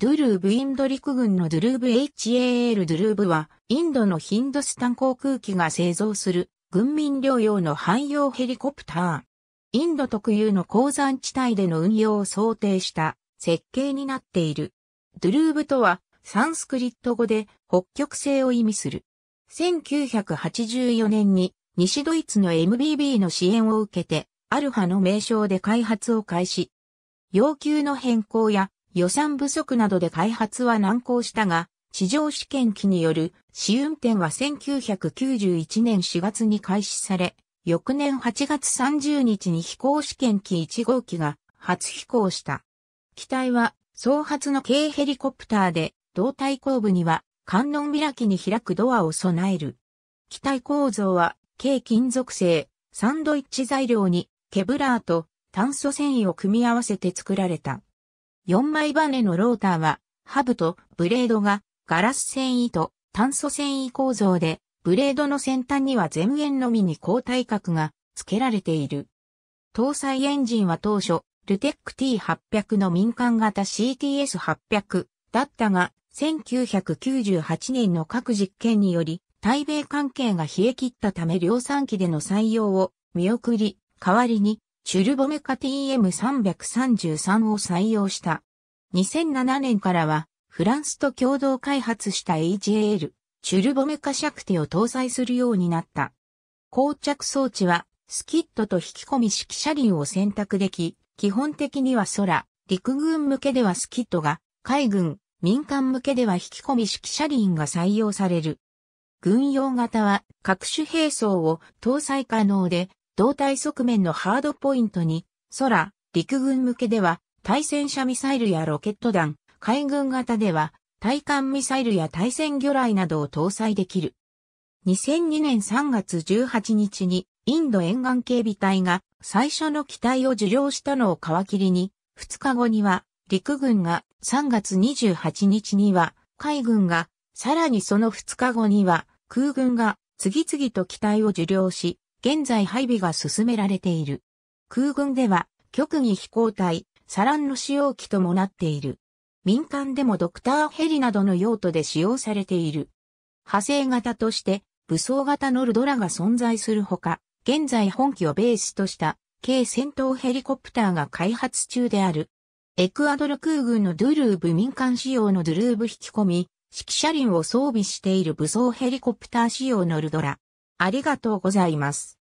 ドゥルーブインド陸軍のドゥルーブ HAL ドゥルーブは、インドのヒンドスタン航空機が製造する、軍民療養の汎用ヘリコプター。インド特有の鉱山地帯での運用を想定した設計になっている。ドゥルーブとは、サンスクリット語で北極星を意味する。1984年に西ドイツの MBB の支援を受けて、アルファの名称で開発を開始。要求の変更や予算不足などで開発は難航したが、地上試験機による試運転は1991年4月に開始され、翌年8月30日に飛行試験機1号機が初飛行した。機体は総発の軽ヘリコプターで、胴体後部には観音開きに開くドアを備える。機体構造は軽金属製、サンドイッチ材料にケブラーと炭素繊維を組み合わせて作られた。4枚バネのローターは、ハブとブレードがガラス繊維と炭素繊維構造で、ブレードの先端には前縁のみに抗体角が付けられている。搭載エンジンは当初、ルテック T800 の民間型 CTS800 だったが、1998年の各実験により、対米関係が冷え切ったため量産機での採用を見送り、代わりにシュルボメカ TM333 を採用した。2007年からは、フランスと共同開発した HAL、シュルボメカ尺手を搭載するようになった。膠着装置は、スキットと引き込み式車輪を選択でき、基本的には空、陸軍向けではスキットが、海軍、民間向けでは引き込み式車輪が採用される。軍用型は各種兵装を搭載可能で、胴体側面のハードポイントに、空、陸軍向けでは、対戦車ミサイルやロケット弾、海軍型では、対艦ミサイルや対戦魚雷などを搭載できる。2002年3月18日に、インド沿岸警備隊が最初の機体を受領したのを皮切りに、2日後には、陸軍が3月28日には、海軍が、さらにその2日後には、空軍が次々と機体を受領し、現在配備が進められている。空軍では、極義飛行隊、サランの使用機ともなっている。民間でもドクターヘリなどの用途で使用されている。派生型として、武装型ノルドラが存在するほか、現在本機をベースとした、軽戦闘ヘリコプターが開発中である。エクアドル空軍のドゥルーブ民間仕様のドゥルーブ引き込み、指揮車輪を装備している武装ヘリコプター仕様ノルドラ。ありがとうございます。